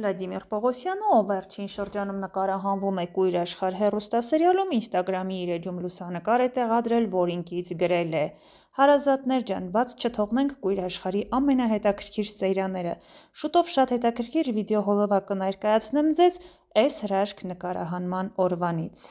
Վլադիմիր Պողոսյանը, ով վերջին շրջանում նկարահանվում է «Կույր աշխարհ» հեռուստասերիալում, Instagram-ի իր էջում լուսանկար է տեղադրել, որ ինքից գրել է. «Հարազատներ ջան, բաց չթողնենք «Կույր աշխարհի» ամենահետաքրքիր սերիաները։ Շուտով շատ հետաքրքիր վիդեոհոլովակ կներկայացնեմ ձեզ այս հրաշք նկարահանման օրվանից»։